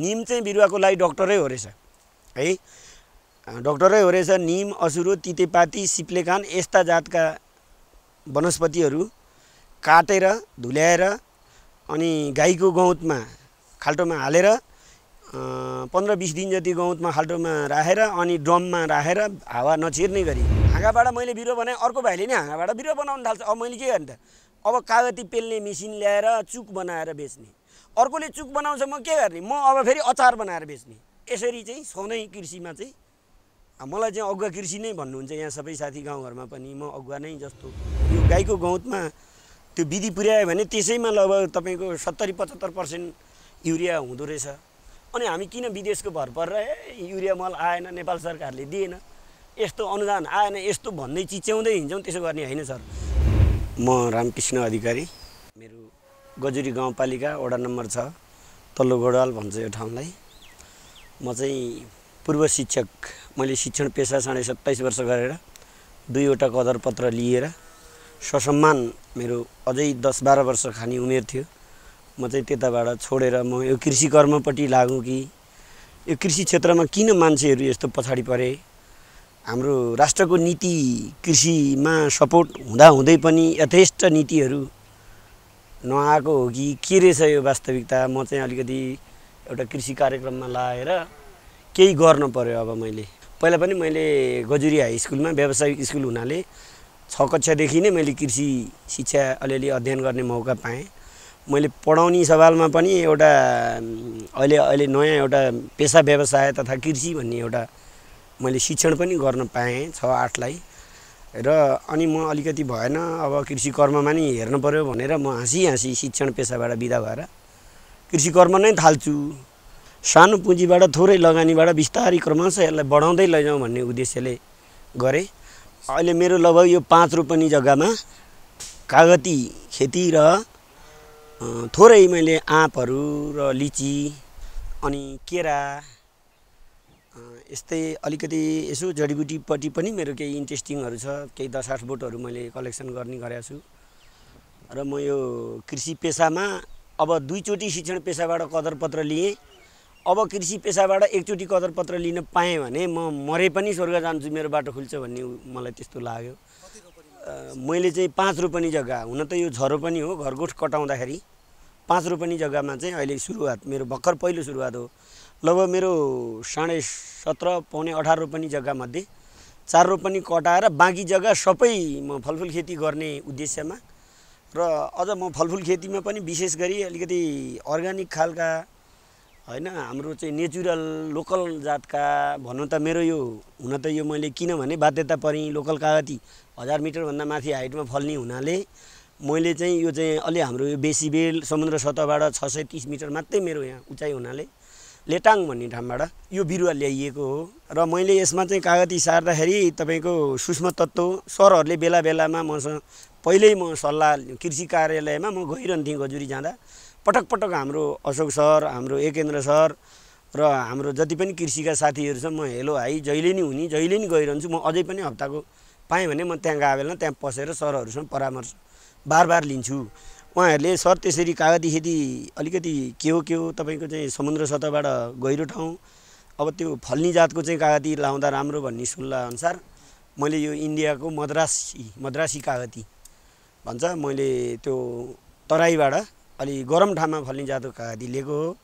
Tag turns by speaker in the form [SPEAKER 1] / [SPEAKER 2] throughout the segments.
[SPEAKER 1] निम चाहिँ बिरुवाको लागि डक्टरै हो रहेछ है डक्टरै हो रहेछ निम असुरो तितेपाती सिप्लेखान यस्ता जातका वनस्पतिहरू काटेर धुल्याएर अनि गाईको गहुँतमा खाल्टोमा हालेर पन्ध्र बिस दिन जति गहुँतमा खाल्टोमा राखेर अनि ड्रममा राखेर हावा नछिर्ने गरी हाँगाबाट मैले बिरुवा बनाएँ अर्को भाइले नै हाँगाबाट बिरुवा बनाउनु थाल्छ अब मैले के गर्ने त अब कागती पेल्ने मेसिन ल्याएर चुक बनाएर बेच्ने अर्कोले चुक बनाउँछ म के गर्ने म अब फेरि अचार बनाएर बेच्ने यसरी चाहिँ सधैँ कृषिमा चाहिँ मलाई चाहिँ अगुवा कृषि नै भन्नुहुन्छ यहाँ सबै साथी गाउँघरमा पनि म अगुवा नै जस्तो यो गाईको गौतमा त्यो विधि पुर्यायो भने त्यसैमा लगभग तपाईँको सत्तरी पचहत्तर पर्सेन्ट युरिया हुँदो रहेछ अनि हामी किन विदेशको भर परेर युरिया मल आएन नेपाल सरकारले दिएन यस्तो अनुदान आएन यस्तो भन्दै चिच्याउँदै हिँड्छौँ त्यसो गर्ने होइन सर म रामकृष्ण अधिकारी गजुरी गाउँपालिका वडा नम्बर छ तल्लो गोडाल भन्छ यो ठाउँलाई म चाहिँ पूर्व शिक्षक मैले शिक्षण पेसा साढे सत्ताइस वर्ष गरेर दुईवटा कदरपत्र लिएर ससम्मान मेरो अझै दस बाह्र वर्ष खाने उमेर थियो म चाहिँ त्यताबाट छोडेर म यो कृषि कर्मपट्टि लागौँ कि यो कृषि क्षेत्रमा किन मान्छेहरू यस्तो पछाडि परे हाम्रो राष्ट्रको नीति कृषिमा सपोर्ट हुँदाहुँदै पनि यथेष्ट नीतिहरू नआएको हो कि के रहेछ यो वास्तविकता म चाहिँ अलिकति एउटा कृषि कार्यक्रममा लाएर केही गर्नु पऱ्यो अब मैले पहिला पनि मैले गजुरी हाई स्कुलमा व्यावसायिक स्कुल हुनाले छ कक्षादेखि नै मैले कृषि शिक्षा अलिअलि अध्ययन गर्ने मौका पाएँ मैले पढाउने सवालमा पनि एउटा अहिले अहिले नयाँ एउटा पेसा व्यवसाय तथा कृषि भन्ने एउटा मैले शिक्षण पनि गर्न पाएँ छ आठलाई र अनि म अलिकति भएन अब कृषि कर्ममा नि हेर्नु पऱ्यो भनेर म हाँसी हाँसी शिक्षण पेसाबाट बिदा भएर कृषि कर्म नै थाल्छु सानो पुँजीबाट थोरै लगानीबाट बिस्तारै क्रमशः यसलाई बढाउँदै लैजाउँ भन्ने उद्देश्यले गरेँ अहिले मेरो लगभग यो पाँच रोपनी जग्गामा कागती खेती र थोरै मैले आँपहरू र लिची अनि केरा यस्तै अलिकति यसो जडीबुटीपट्टि पनि मेरो केही इन्ट्रेस्टिङहरू छ केही दस आठ बोटहरू मैले कलेक्सन गर्ने गरेको छु र म यो कृषि पेसामा अब दुईचोटि शिक्षण पेसाबाट कदरपत्र लिएँ अब कृषि पेसाबाट एकचोटि कदरपत्र लिन पाएँ भने म मरे पनि स्वर्ग जान्छु मेरो बाटो खुल्छ भन्ने मलाई त्यस्तो लाग्यो मैले चाहिँ पाँच रोपनी जग्गा हुन त यो झरो पनि हो घरगोठ कटाउँदाखेरि पाँच रोपनी जग्गामा चाहिँ अहिले सुरुवात मेरो भर्खर पहिलो सुरुवात हो लगभग मेरो साढे सत्र पाउने अठार रोपनी जग्गामध्ये चार रोपनी कटाएर बाँकी जग्गा सबै म फलफुल खेती गर्ने उद्देश्यमा र अझ म फलफुल खेतीमा पनि विशेष गरी अलिकति अर्ग्यानिक खालका होइन हाम्रो चाहिँ नेचुरल लोकल जातका भन्नु त मेरो यो हुन त यो मैले किनभने बाध्यता परेँ लोकल कागती हजार मिटरभन्दा माथि हाइटमा फल्ने हुनाले मैले चाहिँ यो चाहिँ अलि हाम्रो यो बेसी बेल समुद्र सतहबाट छ सय तिस मिटर मात्रै मेरो यहाँ उचाइ हुनाले लेटाङ भन्ने ठाउँबाट यो बिरुवा ल्याइएको हो र मैले यसमा चाहिँ कागती सार्दाखेरि तपाईँको सूक्ष्म तत्त्व सरहरूले बेला बेलामा मसँग पहिल्यै म सल्लाह कृषि कार्यालयमा म गइरहन्थेँ गजुरी जाँदा पटक पटक हाम्रो अशोक सर हाम्रो एकेन्द्र सर र हाम्रो जति पनि कृषिका साथीहरू छ म हेलो हाई जहिले नि हुने जहिले नि गइरहन्छु म अझै पनि हप्ताको पाएँ भने म त्यहाँ गएको बेला त्यहाँ पसेर सरहरूसँग परामर्श बार बार लिन्छु उहाँहरूले सर त्यसरी कागती खेती अलिकति के हो के हो तपाईँको चाहिँ समुद्र सतहबाट गहिरो ठाउँ अब त्यो फल्ने जातको चाहिँ कागती लाउँदा राम्रो भन्ने अनुसार मैले यो इन्डियाको मद्रासी मद्रासी कागती भन्छ मैले त्यो तराईबाट अलि गरम ठाउँमा फल्ने जातको कागती लिएको हो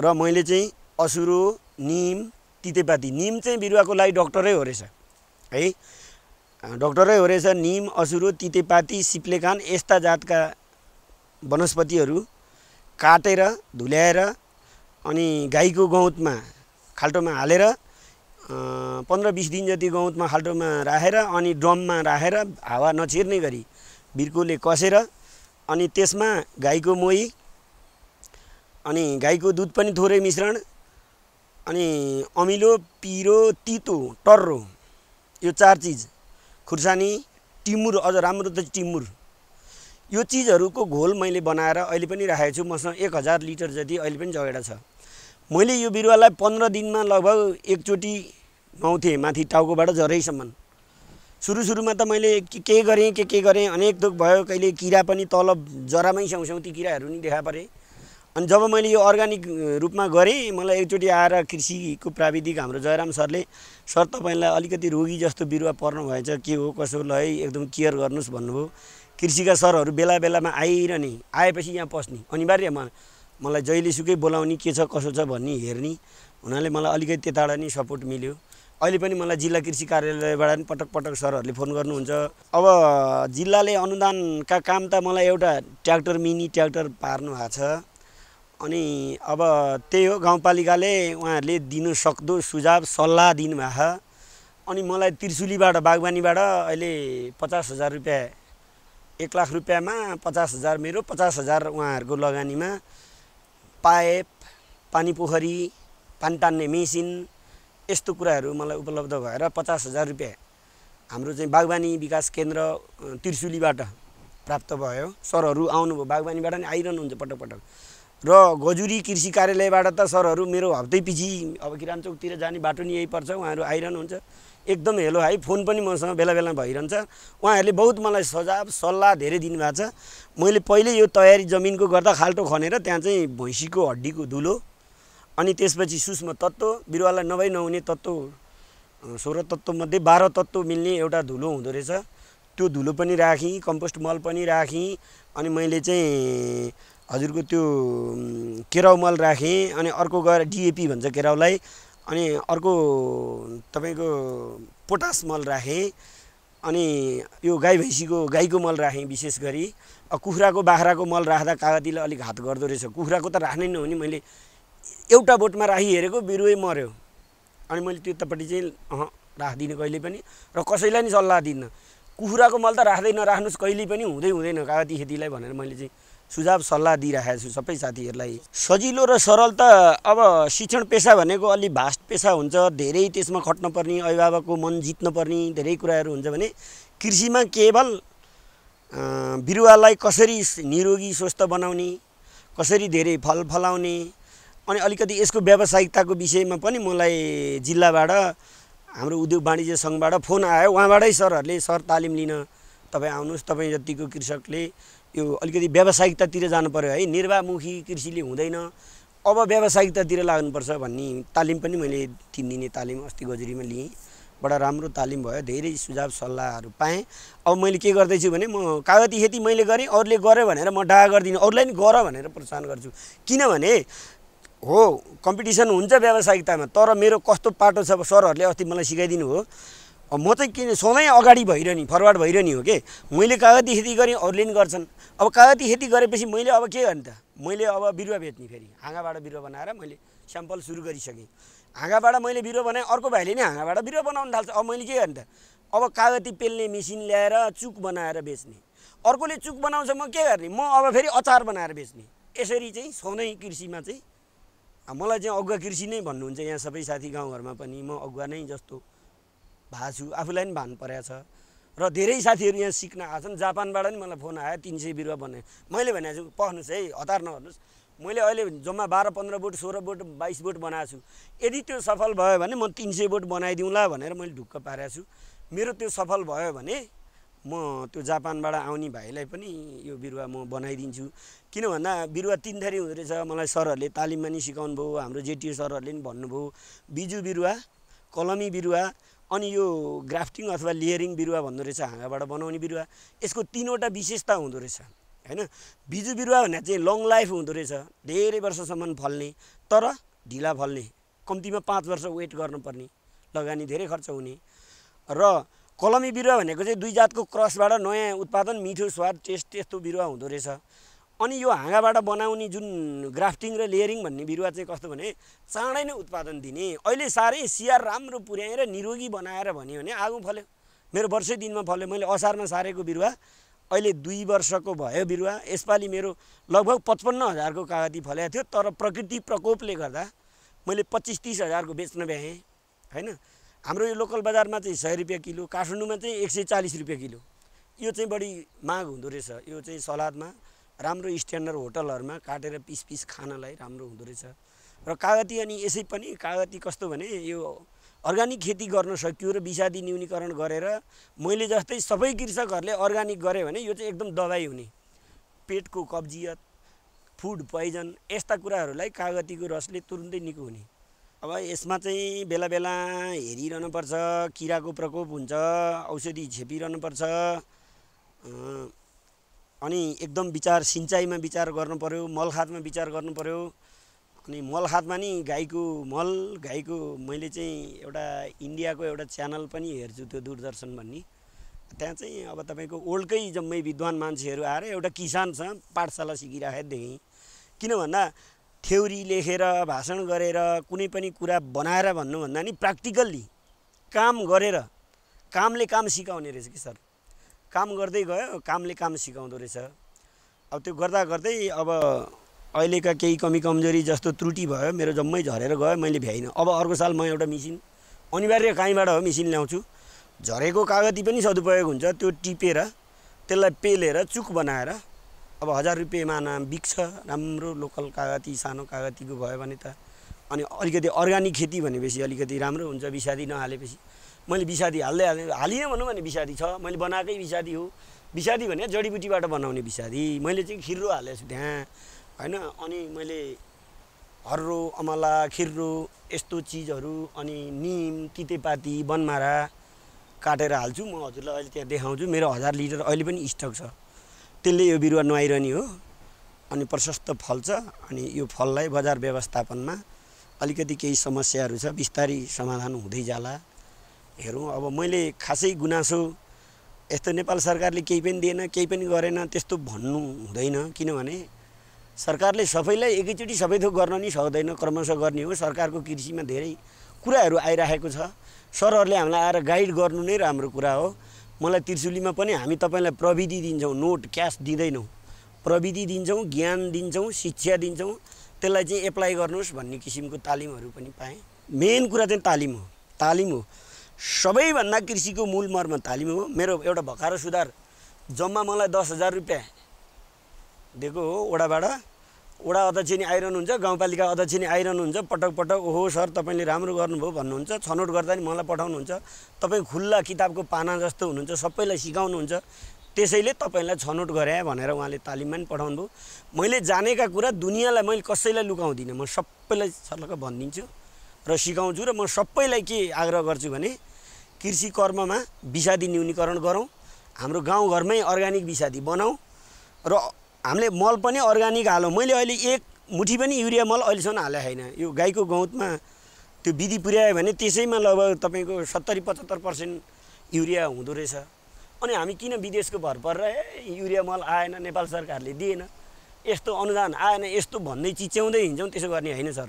[SPEAKER 1] र मैले चाहिँ असुरो निम तितेपाती निम चाहिँ बिरुवाको लागि डक्टरै हो रहेछ है डक्टरै हो रहेछ निम असुरो तितेपाती सिप्लेखान यस्ता जातका वनस्पतिहरू काटेर धुल्याएर अनि गाईको गहुँतमा खाल्टोमा हालेर पन्ध्र बिस दिन जति गहुँतमा खाल्टोमा राखेर अनि ड्रममा राखेर हावा नछिर्ने गरी बिर्कोले कसेर अनि त्यसमा गाईको मोही अनि गाईको दुध पनि थोरै मिश्रण अनि अमिलो पिरो तितो टर्रो यो चार चिज खुर्सानी टिमुर अझ राम्रो त टिमुर यो चिजहरूको घोल मैले बनाएर अहिले पनि राखेको छु मसँग एक हजार लिटर जति अहिले पनि जगेडा छ मैले यो बिरुवालाई पन्ध्र दिनमा लगभग एकचोटि नुहाउँथेँ माथि टाउकोबाट झरैसम्म सुरु सुरुमा त मैले के के गरेँ के के गरेँ अनेक दुख भयो कहिले किरा पनि तल जरामै स्याउँस्याउँ ती किराहरू नि देखा परे अनि जब मैले यो अर्ग्यानिक रूपमा गरेँ मलाई एकचोटि आएर कृषिको प्राविधिक हाम्रो जयराम सरले सर तपाईँलाई अलिकति रोगी जस्तो बिरुवा पर्नु भएछ के हो कसो ल है एकदम केयर गर्नुहोस् भन्नुभयो कृषिका सरहरू बेला बेलामा आइरहने आएपछि यहाँ पस्ने अनिवार्य म मलाई जहिलेसुकै बोलाउने के छ कसो छ भन्ने हेर्ने हुनाले मलाई अलिकति त्यताबाट नि सपोर्ट मिल्यो अहिले पनि मलाई जिल्ला कृषि कार्यालयबाट पनि पटक पटक सरहरूले फोन गर्नुहुन्छ अब जिल्लाले अनुदानका काम त मलाई एउटा ट्र्याक्टर मिनी ट्र्याक्टर पार्नु भएको छ अनि अब त्यही हो गाउँपालिकाले उहाँहरूले दिनु सक्दो सुझाव सल्लाह दिनुभएको अनि मलाई त्रिशुलीबाट बागवानीबाट अहिले पचास हजार रुपियाँ एक लाख रुपियाँमा पचास हजार मेरो पचास हजार उहाँहरूको लगानीमा पाइप पानी पोखरी पानी तान्ने मेसिन यस्तो कुराहरू मलाई उपलब्ध भएर पचास हजार रुपियाँ हाम्रो चाहिँ बागवानी विकास केन्द्र त्रिशुलीबाट प्राप्त भयो सरहरू आउनुभयो बागवानीबाट नै आइरहनुहुन्छ पटक पटक र गजुरी कृषि कार्यालयबाट त सरहरू मेरो हप्तै पछि अब किरानचोकतिर जाने बाटो नि यही पर्छ उहाँहरू आइरहनुहुन्छ एकदम हेलो हाई फोन पनि मसँग बेला बेला भइरहन्छ उहाँहरूले बहुत मलाई सजाव सल्लाह धेरै दिनुभएको छ मैले पहिले यो तयारी जमिनको गर्दा खाल्टो खनेर त्यहाँ चाहिँ भैँसीको हड्डीको धुलो अनि त्यसपछि सूक्ष्म तत्त्व बिरुवालाई नभई नहुने तत्त्व सोह्र तत्त्वमध्ये बाह्र तत्त्व मिल्ने एउटा धुलो हुँदो रहेछ त्यो धुलो पनि राखेँ कम्पोस्ट मल पनि राखेँ अनि मैले चाहिँ हजुरको त्यो केराउ मल राखेँ अनि अर्को गएर डिएपी भन्छ केराउलाई अनि अर्को तपाईँको पोटास मल राखेँ अनि यो गाई भैँसीको गाईको मल राखेँ विशेष गरी कुखुराको बाख्राको मल राख्दा कागतीले अलिक हात गर्दो रहेछ कुखुराको त राख्नै नहुने मैले एउटा बोटमा राखी हेरेको बिरुवै मऱ्यो अनि मैले त्यतापट्टि चाहिँ अँ राखिदिनँ कहिले पनि र कसैलाई नि सल्लाह दिन्न कुखुराको मल त राख्दै नराख्नुहोस् कहिले पनि हुँदै हुँदैन कागती खेतीलाई भनेर मैले चाहिँ सुझाव सल्लाह दिइरहेको छु सबै साथीहरूलाई सजिलो र सरल त अब शिक्षण पेसा भनेको अलि भास्ट पेसा हुन्छ धेरै त्यसमा खट्नुपर्ने अभिभावकको मन जित्नुपर्ने धेरै कुराहरू हुन्छ भने कृषिमा केवल बिरुवालाई कसरी निरोगी स्वस्थ बनाउने कसरी धेरै फल फलाउने अनि अलिकति यसको व्यावसायिकताको विषयमा पनि मलाई जिल्लाबाट हाम्रो उद्योग वाणिज्य सङ्घबाट फोन आयो उहाँबाटै सरहरूले सर तालिम लिन तपाईँ आउनुहोस् तपाईँ जतिको कृषकले यो अलिकति व्यावसायिकतातिर जानु पऱ्यो है निर्वाहमुखी कृषिले हुँदैन अब व्यावसायिकतातिर लाग्नुपर्छ भन्ने तालिम पनि मैले तिन दिने तालिम अस्ति गजुरीमा लिएँ बडा राम्रो तालिम भयो धेरै सुझाव सल्लाहहरू पाएँ अब मैले के गर्दैछु भने म कागती खेती मैले गरेँ अरूले गरेँ भनेर म डा गरिदिनु अरूलाई पनि गर भनेर प्रोत्साहन गर्छु किनभने हो कम्पिटिसन हुन्छ व्यावसायिकतामा तर मेरो कस्तो पाटो छ सरहरूले अस्ति मलाई सिकाइदिनु हो अब म चाहिँ किन सधैँ अगाडि भइरहने भइरह भइरहने हो कि मैले कागती खेती गरेँ अरूले पनि गर्छन् अब कागती खेती गरेपछि मैले अब के गर्ने त मैले अब बिरुवा बेच्ने फेरि हाँगाबाट बिरुवा बनाएर मैले स्याम्पल सुरु गरिसकेँ हाँगाबाट मैले बिरुवा बनाएँ अर्को भाइले नै हाँगाबाट बिरुवा बनाउन थाल्छ अब मैले के गर्ने त अब कागती पेल्ने मेसिन ल्याएर चुक बनाएर बेच्ने अर्कोले चुक बनाउँछ म के गर्ने म अब फेरि अचार बनाएर बेच्ने यसरी चाहिँ सधैँ कृषिमा चाहिँ मलाई चाहिँ अगुवा कृषि नै भन्नुहुन्छ यहाँ सबै साथी गाउँघरमा पनि म अगुवा नै जस्तो भएको छु आफूलाई पनि भान परेको छ र धेरै साथीहरू यहाँ सिक्न आएको छन् जापानबाट नि मलाई फोन आयो तिन सय बिरुवा भने मैले भनेको छु पख्नुहोस् है हतार नगर्नुहोस् मैले अहिले जम्मा बाह्र पन्ध्र बोट सोह्र बोट बाइस बोट बनाएको छु यदि त्यो सफल भयो भने म तिन सय बोट बनाइदिउँला भनेर मैले ढुक्क पारेको छु मेरो त्यो सफल भयो भने म त्यो जापानबाट आउने भाइलाई पनि यो बिरुवा म बनाइदिन्छु किन भन्दा बिरुवा तिन थरी हुँदो रहेछ मलाई सरहरूले तालिममा नि सिकाउनु भयो हाम्रो जेटिए सरहरूले पनि भन्नुभयो बिजु बिरुवा कलमी बिरुवा अनि यो ग्राफ्टिङ अथवा लेयरिङ बिरुवा भन्दो रहेछ हाँगाबाट बनाउने बिरुवा यसको तिनवटा विशेषता हुँदो रहेछ होइन बिजु बिरुवा भने चाहिँ लङ लाइफ हुँदो रहेछ धेरै वर्षसम्म फल्ने तर ढिला फल्ने कम्तीमा पाँच वर्ष वेट गर्नुपर्ने लगानी धेरै खर्च हुने र कलमी बिरुवा भनेको चाहिँ दुई जातको क्रसबाट नयाँ उत्पादन मिठो स्वाद टेस्ट त्यस्तो बिरुवा हुँदो रहेछ अनि यो हाँगाबाट बनाउने जुन ग्राफ्टिङ र लेयरिङ भन्ने बिरुवा चाहिँ कस्तो भने चाँडै नै उत्पादन दिने अहिले साह्रै सियार राम्रो पुर्याएर निरोगी बनाएर भन्यो भने आगो फल्यो मेरो वर्षै दिनमा फल्यो मैले असारमा सारेको बिरुवा अहिले दुई वर्षको भयो बिरुवा यसपालि मेरो लगभग पचपन्न हजारको कागती फल्याएको थियो तर प्रकृति प्रकोपले गर्दा मैले पच्चिस तिस हजारको बेच्न भ्याएँ होइन हाम्रो यो लोकल बजारमा चाहिँ सय रुपियाँ किलो काठमाडौँमा चाहिँ एक सय चालिस रुपियाँ किलो यो चाहिँ बढी माग हुँदो रहेछ यो चाहिँ सलादमा राम्रो स्ट्यान्डर्ड होटलहरूमा काटेर पिस पिस खानलाई राम्रो हुँदो रहेछ र कागती अनि यसै पनि कागती कस्तो भने यो अर्ग्यानिक खेती गर्न सकियो र विषादी न्यूनीकरण गरेर मैले जस्तै सबै कृषकहरूले अर्ग्यानिक गरेँ भने यो चाहिँ एकदम दबाई हुने पेटको कब्जियत फुड पोइजन यस्ता कुराहरूलाई कागतीको रसले तुरुन्तै निको हुने अब यसमा चाहिँ बेला बेला हेरिरहनुपर्छ किराको प्रकोप हुन्छ औषधि झेपिरहनुपर्छ अनि एकदम विचार सिँचाइमा विचार गर्नुपऱ्यो मलखादमा विचार गर्नुपऱ्यो अनि मलखादमा नि गाईको मल गाईको मैले चाहिँ एउटा इन्डियाको एउटा च्यानल पनि हेर्छु त्यो दूरदर्शन भन्ने त्यहाँ चाहिँ अब तपाईँको ओल्डकै जम्मै विद्वान मान्छेहरू आएर एउटा किसानसँग पाठशाला सिकिराखेको देखेँ किन भन्दा थ्योरी लेखेर भाषण गरेर कुनै पनि कुरा बनाएर भन्नुभन्दा नि प्र्याक्टिकल्ली काम गरेर कामले काम सिकाउने रहेछ कि सर काम गर्दै गयो कामले काम सिकाउँदो रहेछ अब त्यो गर्दा गर्दै अब अहिलेका केही कमी कमजोरी जस्तो त्रुटि भयो मेरो जम्मै झरेर गयो मैले भ्याइनँ अब अर्को साल म एउटा मिसिन अनिवार्य काहीँबाट हो मिसिन ल्याउँछु झरेको कागती पनि सदुपयोग हुन्छ त्यो टिपेर त्यसलाई पेलेर चुक बनाएर अब हजार रुपियाँ माना बिक्छ राम्रो लोकल कागती सानो कागतीको भयो भने त अनि अलिकति अर्ग्यानिक खेती भनेपछि अलिकति राम्रो हुन्छ विषादी नहालेपछि मैले विषादी हाल्दै हालेँ हालिनँ भनौँ भने विषादी छ मैले बनाएकै विषादी हो विषादी भने जडीबुटीबाट बनाउने विषादी मैले चाहिँ खिर्रो हालेको छु त्यहाँ होइन अनि मैले हर्रो अमला खिर्रो यस्तो चिजहरू अनि निम तितेपाती बनमारा काटेर हाल्छु म हजुरलाई अहिले त्यहाँ देखाउँछु मेरो हजार लिटर अहिले पनि स्टक छ त्यसले यो बिरुवा नुहाइरहने हो अनि प्रशस्त फल्छ अनि यो फललाई बजार व्यवस्थापनमा अलिकति केही समस्याहरू छ बिस्तारै समाधान हुँदै जाला हेरौँ अब मैले खासै गुनासो यस्तो नेपाल सरकारले केही पनि दिएन केही पनि गरेन त्यस्तो भन्नु हुँदैन किनभने सरकारले सबैलाई एकैचोटि सबै थोक गर्न नि सक्दैन क्रमशः गर्ने हो सरकारको कृषिमा धेरै कुराहरू आइरहेको छ सरहरूले हामीलाई आएर गाइड गर्नु नै राम्रो कुरा हो मलाई त्रिशुलीमा पनि हामी तपाईँलाई प्रविधि दिन्छौँ नोट क्यास दिँदैनौँ प्रविधि दिन्छौँ ज्ञान दिन्छौँ शिक्षा दिन्छौँ त्यसलाई चाहिँ एप्लाई गर्नुहोस् भन्ने किसिमको तालिमहरू पनि पाएँ मेन कुरा चाहिँ तालिम हो तालिम हो सबैभन्दा कृषिको मूल मर्म तालिम हो मेरो एउटा भकारो सुधार जम्मा मलाई दस हजार रुपियाँ दिएको हो ओडाबाट ओडा अध्यक्ष नि आइरहनुहुन्छ गाउँपालिका अध्यक्ष नि आइरहनुहुन्छ पटक पटक ओहो सर तपाईँले राम्रो गर्नुभयो भन्नुहुन्छ छनौट गर्दा नि मलाई पठाउनुहुन्छ तपाईँ खुल्ला किताबको पाना जस्तो हुनुहुन्छ सबैलाई सिकाउनुहुन्छ त्यसैले तपाईँलाई छनौट गरे भनेर उहाँले तालिममा पनि पठाउनुभयो मैले जानेका कुरा दुनियाँलाई मैले कसैलाई लुकाउँदिनँ म सबैलाई छलक्क भनिदिन्छु र सिकाउँछु र म सबैलाई के आग्रह गर्छु भने कृषि कर्ममा विषादी न्यूनीकरण गरौँ हाम्रो गाउँघरमै अर्ग्यानिक विषादी बनाऊ र हामीले मल पनि अर्ग्यानिक हालौँ मैले अहिले एक मुठी पनि युरिया मल अहिलेसम्म हालेको छैन यो गाईको गहुँतमा त्यो विधि पुर्यायो भने त्यसैमा लगभग तपाईँको सत्तरी पचहत्तर पर्सेन्ट युरिया हुँदो रहेछ अनि हामी किन विदेशको भर परेर ए युरिया मल आएन नेपाल सरकारले दिएन यस्तो अनुदान आएन यस्तो भन्दै चिच्याउँदै हिँड्छौँ त्यसो गर्ने होइन सर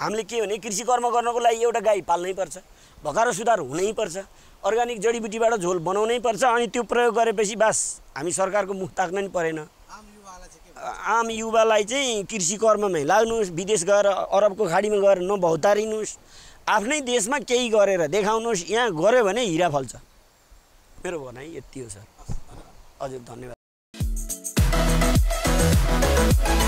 [SPEAKER 1] हामीले के भने कृषि कर्म गर्नको लागि एउटा गाई पाल्नै पर्छ भकारो सुधार हुनैपर्छ अर्ग्यानिक जडीबुटीबाट झोल बनाउनै पर्छ अनि त्यो प्रयोग गरेपछि बास हामी सरकारको मुख ताक्न पनि परेन आम युवालाई चाहिँ कृषि कर्ममै लाग्नुहोस् विदेश गएर अरबको खाडीमा गएर नभौतारिनुहोस् आफ्नै देशमा केही गरेर देखाउनुहोस् यहाँ गऱ्यो भने हिरा फल्छ मेरो भनाइ यति हो सर हजुर धन्यवाद